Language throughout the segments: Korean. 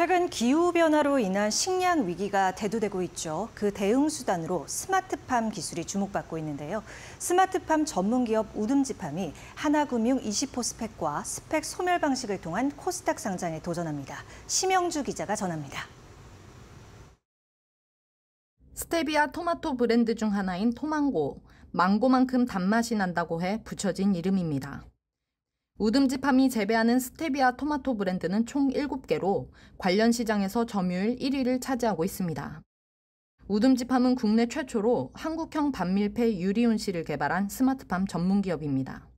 최근 기후변화로 인한 식량 위기가 대두되고 있죠. 그 대응 수단으로 스마트팜 기술이 주목받고 있는데요. 스마트팜 전문기업 우듬지팜이 하나금융 20호 스펙과 스펙 소멸 방식을 통한 코스닥 상장에 도전합니다. 심영주 기자가 전합니다. 스테비아 토마토 브랜드 중 하나인 토망고. 망고만큼 단맛이 난다고 해 붙여진 이름입니다. 우듬지팜이 재배하는 스테비아 토마토 브랜드는 총 7개로 관련 시장에서 점유율 1위를 차지하고 있습니다. 우듬지팜은 국내 최초로 한국형 반밀폐 유리온 실을 개발한 스마트팜 전문기업입니다.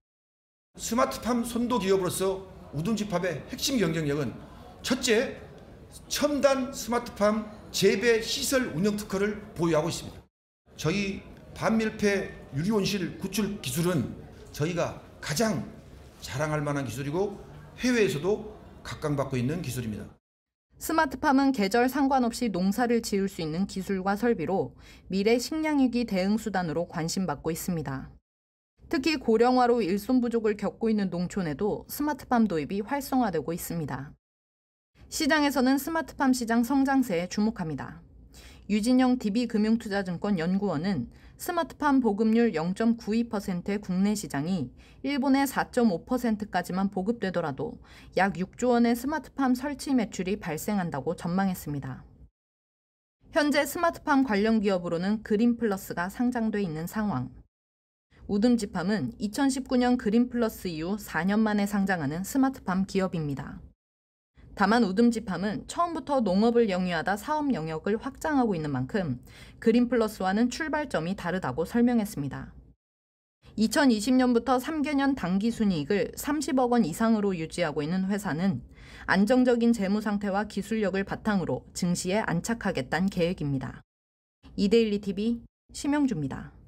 스마트팜 선도 기업으로서 우듬지팜의 핵심 경쟁력은 첫째, 첨단 스마트팜 재배 시설 운영 특허를 보유하고 있습니다. 저희 반밀폐 유리온실 구출 기술은 저희가 가장 자랑할 만한 기술이고 해외에서도 각광받고 있는 기술입니다. 스마트팜은 계절 상관없이 농사를 지을 수 있는 기술과 설비로 미래 식량위기 대응 수단으로 관심받고 있습니다. 특히 고령화로 일손 부족을 겪고 있는 농촌에도 스마트팜 도입이 활성화되고 있습니다. 시장에서는 스마트팜 시장 성장세에 주목합니다. 유진영 DB금융투자증권 연구원은 스마트팜 보급률 0.92%의 국내 시장이 일본의 4.5%까지만 보급되더라도 약 6조 원의 스마트팜 설치 매출이 발생한다고 전망했습니다. 현재 스마트팜 관련 기업으로는 그린플러스가 상장돼 있는 상황. 우듬지팜은 2019년 그린플러스 이후 4년 만에 상장하는 스마트팜 기업입니다. 다만 우듬지팜은 처음부터 농업을 영위하다 사업 영역을 확장하고 있는 만큼 그린플러스와는 출발점이 다르다고 설명했습니다. 2020년부터 3개년 단기 순이익을 30억 원 이상으로 유지하고 있는 회사는 안정적인 재무 상태와 기술력을 바탕으로 증시에 안착하겠다는 계획입니다. 이데일리 TV 심영주입니다.